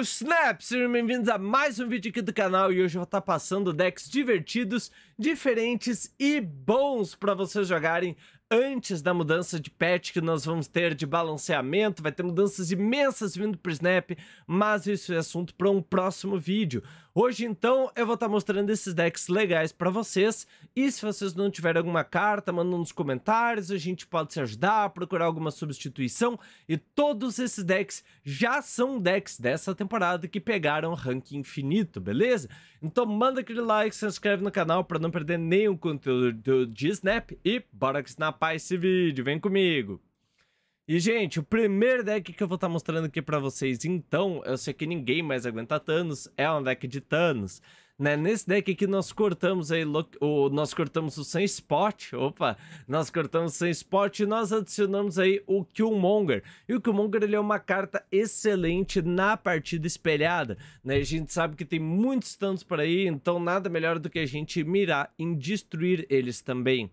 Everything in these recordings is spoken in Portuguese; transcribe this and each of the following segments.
amigos Snaps, sejam bem-vindos a mais um vídeo aqui do canal e hoje eu vou estar tá passando decks divertidos, diferentes e bons para vocês jogarem antes da mudança de patch que nós vamos ter de balanceamento, vai ter mudanças imensas vindo para o Snap, mas isso é assunto para um próximo vídeo. Hoje, então, eu vou estar tá mostrando esses decks legais para vocês. E se vocês não tiverem alguma carta, manda nos comentários, a gente pode se ajudar, procurar alguma substituição. E todos esses decks já são decks dessa temporada que pegaram ranking infinito, beleza? Então manda aquele like, se inscreve no canal para não perder nenhum conteúdo de Snap e bora que na esse vídeo, vem comigo! E, gente, o primeiro deck que eu vou estar tá mostrando aqui para vocês, então, eu sei que ninguém mais aguenta Thanos, é um deck de Thanos. Né? Nesse deck aqui nós cortamos aí, o, nós cortamos o Spot, opa, nós cortamos o Spot e nós adicionamos aí o Killmonger. E o Killmonger ele é uma carta excelente na partida espelhada, né? A gente sabe que tem muitos Thanos por aí, então nada melhor do que a gente mirar em destruir eles também.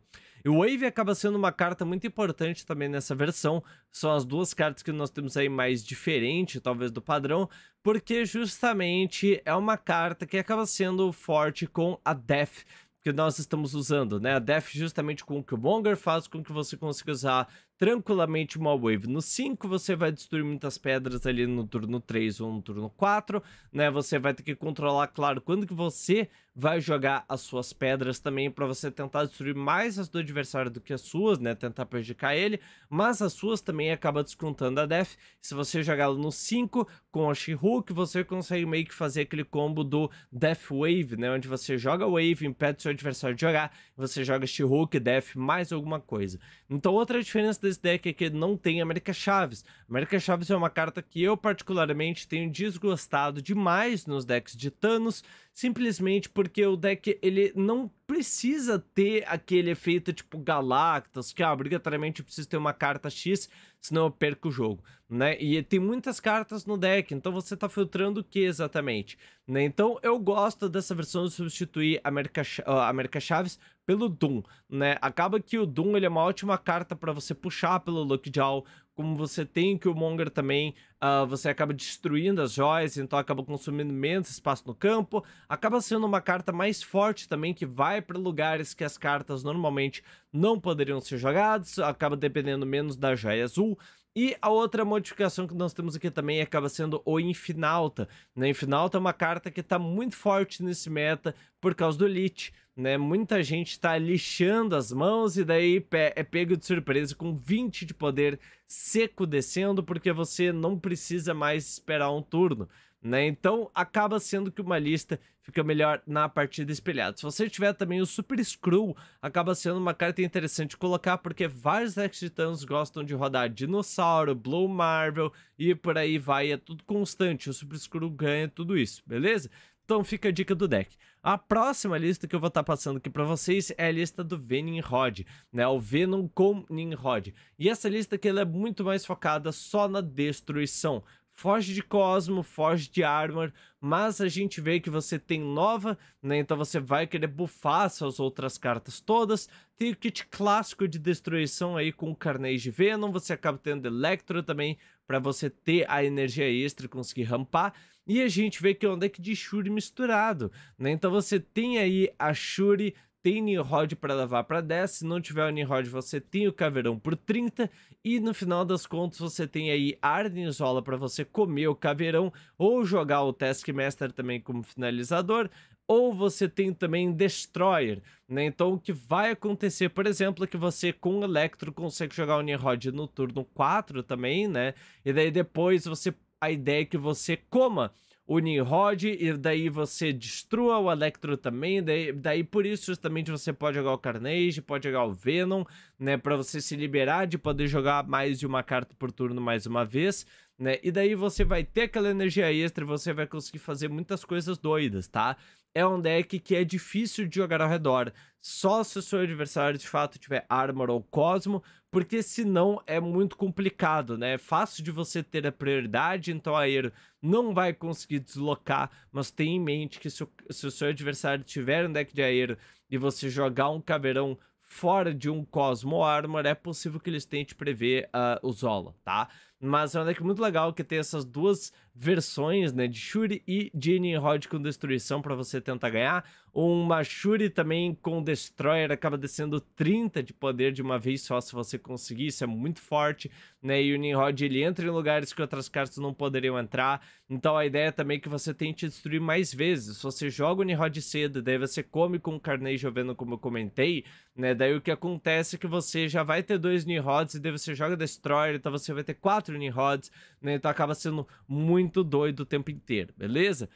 E o Wave acaba sendo uma carta muito importante também nessa versão. São as duas cartas que nós temos aí mais diferente, talvez, do padrão, porque justamente é uma carta que acaba sendo forte com a Death que nós estamos usando, né? A Def justamente com o que o Monger faz com que você consiga usar tranquilamente uma wave. No 5 você vai destruir muitas pedras ali no turno 3 ou no turno 4, né? Você vai ter que controlar, claro, quando que você vai jogar as suas pedras também para você tentar destruir mais as do adversário do que as suas, né? Tentar prejudicar ele, mas as suas também acaba descontando a def. Se você jogá-lo no 5 com a She-Hulk, você consegue meio que fazer aquele combo do Death Wave, né? Onde você joga Wave, impede seu adversário de jogar, você joga She-Hulk, Death, mais alguma coisa. Então outra diferença desse deck é que ele não tem América Chaves. América Chaves é uma carta que eu particularmente tenho desgostado demais nos decks de Thanos, simplesmente porque o deck ele não precisa ter aquele efeito tipo Galactus, que ah, obrigatoriamente eu preciso ter uma carta X, senão eu perco o jogo, né? E tem muitas cartas no deck, então você tá filtrando o que exatamente, né? Então eu gosto dessa versão de substituir a América, Ch ah, América Chaves pelo Doom, né? Acaba que o Doom ele é uma ótima carta para você puxar pelo Lockjaw, Jaw, como você tem que o Monger também, uh, você acaba destruindo as joias, então acaba consumindo menos espaço no campo, acaba sendo uma carta mais forte também que vai para lugares que as cartas normalmente não poderiam ser jogadas, acaba dependendo menos da joia azul, e a outra modificação que nós temos aqui também acaba sendo o Infinalta. Né? Infinalta é uma carta que está muito forte nesse meta por causa do Elite né? Muita gente tá lixando as mãos e daí é pego de surpresa com 20 de poder seco descendo, porque você não precisa mais esperar um turno. Né? Então acaba sendo que uma lista fica melhor na partida espelhada. Se você tiver também o Super Screw, acaba sendo uma carta interessante de colocar, porque vários Rex Titans gostam de rodar Dinossauro, Blue Marvel e por aí vai, é tudo constante. O Super Screw ganha tudo isso, beleza? Então fica a dica do deck. A próxima lista que eu vou estar tá passando aqui para vocês é a lista do Venom Rod, né? O Venom com Nimrod. E essa lista aqui ela é muito mais focada só na destruição. Foge de Cosmo, foge de Armor, mas a gente vê que você tem nova, né? Então você vai querer buffar suas outras cartas todas. Tem o kit clássico de destruição aí com o Carnage Venom, você acaba tendo Electro também para você ter a energia extra e conseguir rampar. E a gente vê que é um deck de Shuri misturado, né? Então você tem aí a Shuri tem Nimrod para levar para 10, se não tiver o Nimrod você tem o Caveirão por 30 e no final das contas você tem aí Arnizola para você comer o Caveirão ou jogar o Taskmaster também como finalizador ou você tem também Destroyer, né? Então o que vai acontecer, por exemplo, é que você com Electro consegue jogar o Nimrod no turno 4 também, né? E daí depois você a ideia é que você coma o Nimrod e daí você destrua o Electro também, daí, daí por isso justamente você pode jogar o Carnage, pode jogar o Venom, né, para você se liberar de poder jogar mais de uma carta por turno mais uma vez, né? E daí você vai ter aquela energia extra, você vai conseguir fazer muitas coisas doidas, tá? É um deck que é difícil de jogar ao redor, só se o seu adversário de fato tiver Armor ou Cosmo, porque senão é muito complicado, né? É fácil de você ter a prioridade, então a Aero não vai conseguir deslocar, mas tenha em mente que se o, se o seu adversário tiver um deck de Aero e você jogar um Caveirão fora de um Cosmo Armor, é possível que eles tentem prever uh, o Zola, tá? Mas é um deck muito legal que tem essas duas versões, né? De Shuri e Genie Rod com destruição para você tentar ganhar. Uma Shuri também com Destroyer acaba descendo 30 de poder de uma vez só se você conseguir, isso é muito forte, né? E o Nimrod ele entra em lugares que outras cartas não poderiam entrar. Então a ideia é também é que você tente destruir mais vezes. Se você joga o Nimrod cedo, daí você come com o Carnage Joveno, como eu comentei, né? Daí o que acontece é que você já vai ter dois Nimrods e daí você joga Destroyer, então você vai ter quatro Catherine Rods, né? Então acaba sendo muito doido o tempo inteiro, beleza?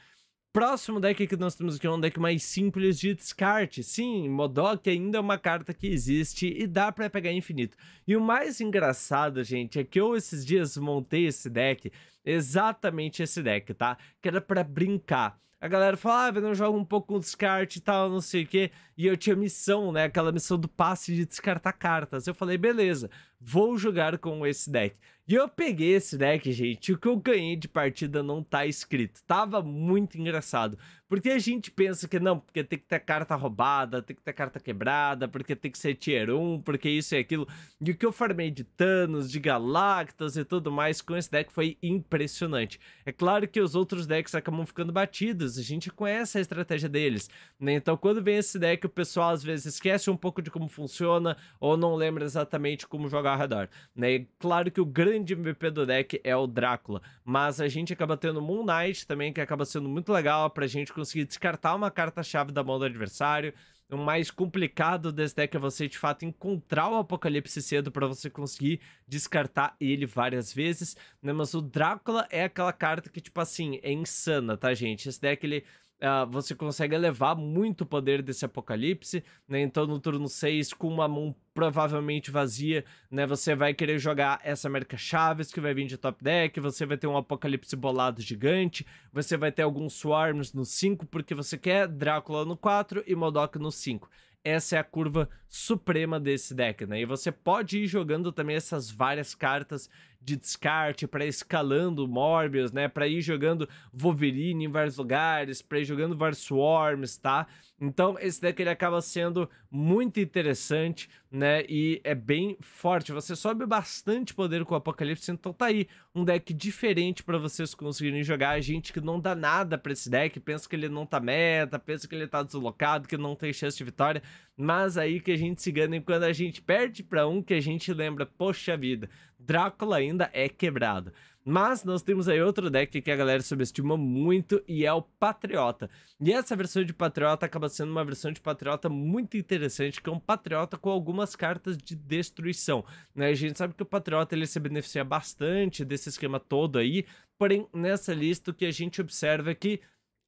Próximo deck que nós temos aqui é um deck mais simples de descarte. Sim, Modok ainda é uma carta que existe e dá para pegar infinito. E o mais engraçado, gente, é que eu esses dias montei esse deck, exatamente esse deck, tá? Que era para brincar. A galera fala, ah, eu jogo um pouco com descarte e tal, não sei o quê. E eu tinha missão, né? Aquela missão do passe de descartar cartas. Eu falei, beleza, vou jogar com esse deck. E eu peguei esse deck, né, gente. O que eu ganhei de partida não tá escrito. Tava muito engraçado. Porque a gente pensa que não, porque tem que ter carta roubada, tem que ter carta quebrada, porque tem que ser tier 1, porque isso e aquilo. E o que eu farmei de Thanos, de Galactas e tudo mais com esse deck foi impressionante. É claro que os outros decks acabam ficando batidos, a gente conhece a estratégia deles. Né? Então quando vem esse deck, o pessoal às vezes esquece um pouco de como funciona ou não lembra exatamente como jogar radar. Né? É claro que o grande MVP do deck é o Drácula, mas a gente acaba tendo Moon Knight também, que acaba sendo muito legal pra gente conseguir descartar uma carta-chave da mão do adversário. O mais complicado desse deck é você, de fato, encontrar o Apocalipse cedo para você conseguir descartar ele várias vezes, né? Mas o Drácula é aquela carta que, tipo assim, é insana, tá, gente? Esse deck, ele Uh, você consegue elevar muito o poder desse apocalipse, né? Então no turno 6, com uma mão provavelmente vazia, né? Você vai querer jogar essa América Chaves que vai vir de top deck, você vai ter um apocalipse bolado gigante, você vai ter alguns swarms no 5 porque você quer Drácula no 4 e Modok no 5 essa é a curva suprema desse deck, né? E você pode ir jogando também essas várias cartas de descarte, para escalando Morbius, né? Para ir jogando Wolverine em vários lugares, para ir jogando vários Swarms, tá? Então, esse deck ele acaba sendo muito interessante, né? E é bem forte. Você sobe bastante poder com o Apocalipse, então tá aí um deck diferente para vocês conseguirem jogar. A gente que não dá nada para esse deck, pensa que ele não tá meta, pensa que ele tá deslocado, que não tem chance de vitória, mas aí que a gente se gana e quando a gente perde para um que a gente lembra, poxa vida, Drácula ainda é quebrado. Mas nós temos aí outro deck que a galera subestima muito e é o Patriota. E essa versão de Patriota acaba sendo uma versão de Patriota muito interessante, que é um Patriota com algumas cartas de destruição. Né? A gente sabe que o Patriota ele se beneficia bastante desse esquema todo aí, porém nessa lista o que a gente observa é que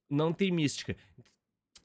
não tem mística.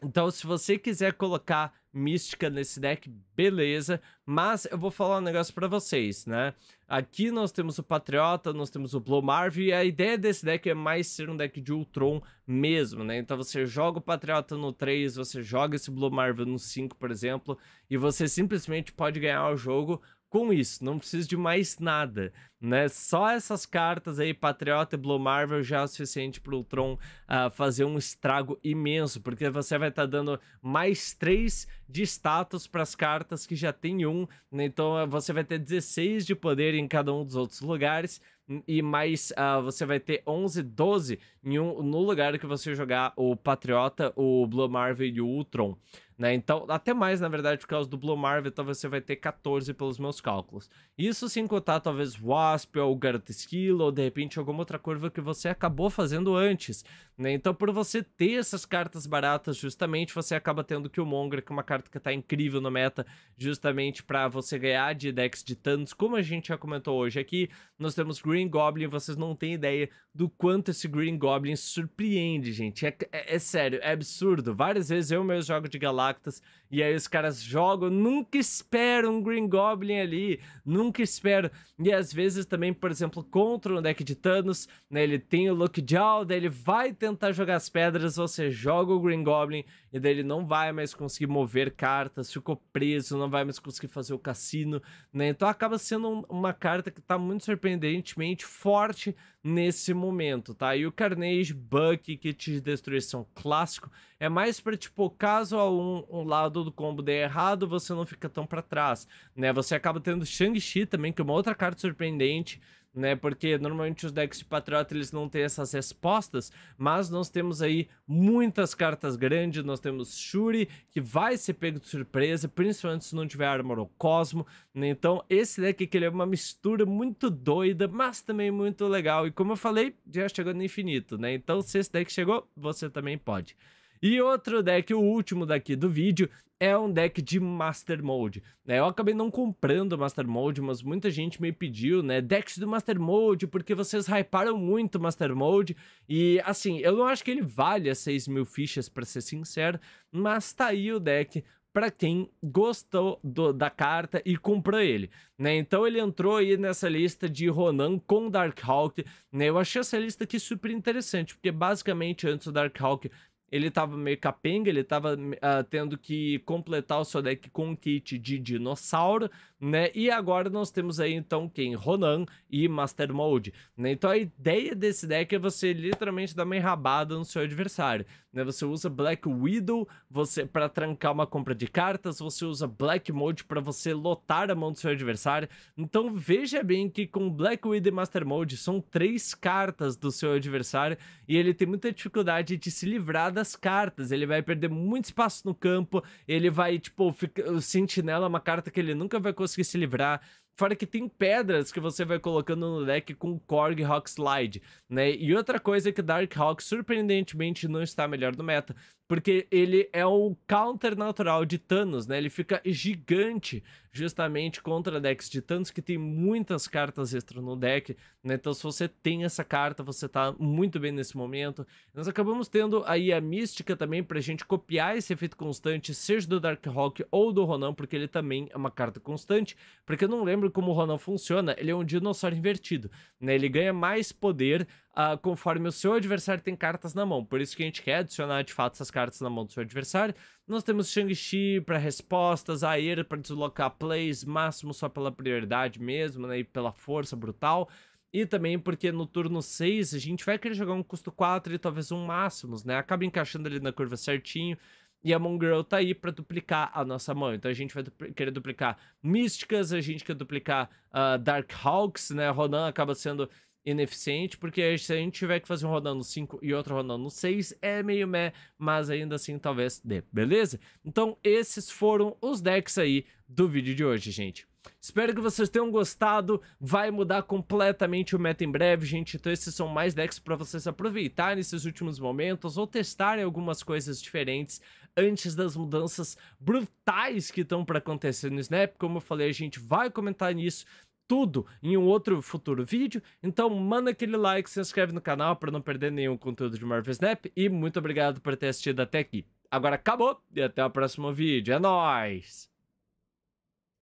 Então, se você quiser colocar mística nesse deck, beleza. Mas eu vou falar um negócio para vocês, né? Aqui nós temos o Patriota, nós temos o Blue Marvel, e a ideia desse deck é mais ser um deck de Ultron mesmo, né? Então você joga o Patriota no 3, você joga esse Blue Marvel no 5, por exemplo, e você simplesmente pode ganhar o jogo com isso, não preciso de mais nada, né? Só essas cartas aí, Patriota e Blue Marvel, já é o suficiente para o Tron uh, ah, fazer um estrago imenso, porque você vai estar tá dando mais 3 de status para as cartas que já tem um, né? então ah, você vai ter 16 de poder em cada um dos outros lugares e mais uh, você vai ter 11, 12 em um, no lugar que você jogar o Patriota, o Blue Marvel e o Ultron. Né? Então, até mais, na verdade, por causa do Blue Marvel, então você vai ter 14 pelos meus cálculos. Isso sem contar talvez Wasp, ou Garota Skill ou de repente alguma outra curva que você acabou fazendo antes. Né? Então, por você ter essas cartas baratas, justamente você acaba tendo que o Mongra, que é uma carta que está incrível no meta, justamente para você ganhar de decks de tantos, como a gente já comentou hoje aqui. Nós temos Green Green Goblin, vocês não têm ideia do quanto esse Green Goblin surpreende, gente. É, é, é sério, é absurdo. Várias vezes eu mesmo jogo de Galactus e aí os caras jogam, nunca esperam um Green Goblin ali, nunca esperam. E às vezes também, por exemplo, contra o deck de Thanos, né, ele tem o Lucky Jaw, daí ele vai tentar jogar as pedras, você joga o Green Goblin e daí ele não vai mais conseguir mover cartas, ficou preso, não vai mais conseguir fazer o cassino, né? Então acaba sendo um, uma carta que está muito surpreendentemente forte nesse momento, tá? E o Carnage, Buck, Kit de Destruição clássico é mais para tipo, caso um, um lado do combo dê errado, você não fica tão para trás, né? Você acaba tendo Shang-Chi também, que é uma outra carta surpreendente, né? Porque normalmente os decks de patriota eles não têm essas respostas, mas nós temos aí muitas cartas grandes, nós temos Shuri, que vai ser pego de surpresa, principalmente se não tiver Armor ou Cosmo, né? Então, esse deck aqui ele é uma mistura muito doida, mas também muito legal, e como eu falei, já chegou no infinito, né? Então, se esse deck chegou, você também pode. E outro deck, o último daqui do vídeo, é um deck de Master Mode. Né? Eu acabei não comprando Master Mode, mas muita gente me pediu, né? Decks do Master Mode, porque vocês hyparam muito Master Mode. E assim, eu não acho que ele valha 6 mil fichas, para ser sincero, mas tá aí o deck para quem gostou do, da carta e comprou ele, né? Então ele entrou aí nessa lista de Ronan com Darkhawk, né? Eu achei essa lista aqui super interessante, porque basicamente antes o Darkhawk ele tava meio capenga, ele tava uh, tendo que completar o seu deck com um kit de dinossauro, né? E agora nós temos aí então quem? Ronan e Master Mode, né? Então a ideia desse deck é você literalmente dar uma enrabada no seu adversário, né? Você usa Black Widow você para trancar uma compra de cartas, você usa Black Mode para você lotar a mão do seu adversário. Então veja bem que com Black Widow e Master Mode são três cartas do seu adversário e ele tem muita dificuldade de se livrar das cartas. Ele vai perder muito espaço no campo, ele vai, tipo, o Sentinela é uma carta que ele nunca vai conseguir se livrar. Fora que tem pedras que você vai colocando no deck com Korg Rock Slide, né? E outra coisa é que Dark Hawk surpreendentemente não está melhor no meta. Porque ele é o counter natural de Thanos, né? Ele fica gigante justamente contra decks de Thanos, que tem muitas cartas extra no deck, né? Então se você tem essa carta, você tá muito bem nesse momento. Nós acabamos tendo aí a Mística também pra gente copiar esse efeito constante, seja do Dark Rock ou do Ronan, porque ele também é uma carta constante. Porque eu não lembro como o Ronan funciona, ele é um dinossauro invertido, né? Ele ganha mais poder uh, conforme o seu adversário tem cartas na mão. Por isso que a gente quer adicionar de fato essas cartas na mão do seu adversário. Nós temos Shang-Chi para respostas, Aera para deslocar plays, máximo só pela prioridade mesmo, né? E pela força brutal. E também porque no turno 6 a gente vai querer jogar um custo 4 e talvez um máximo, né? Acaba encaixando ali na curva certinho. E a Mongrel tá aí para duplicar a nossa mão. Então a gente vai dupl querer duplicar Místicas, a gente quer duplicar uh, Dark Hawks, né? Ronan acaba sendo ineficiente, porque se a gente tiver que fazer um rodando 5 e outro rodando 6, é meio meh, mas ainda assim talvez dê, beleza? Então esses foram os decks aí do vídeo de hoje, gente. Espero que vocês tenham gostado, vai mudar completamente o meta em breve, gente, então esses são mais decks para vocês aproveitarem esses últimos momentos ou testarem algumas coisas diferentes antes das mudanças brutais que estão para acontecer no Snap, como eu falei, a gente vai comentar nisso tudo em um outro futuro vídeo. Então, manda aquele like, se inscreve no canal para não perder nenhum conteúdo de Marvel Snap. E muito obrigado por ter assistido até aqui. Agora acabou e até o próximo vídeo. É nóis!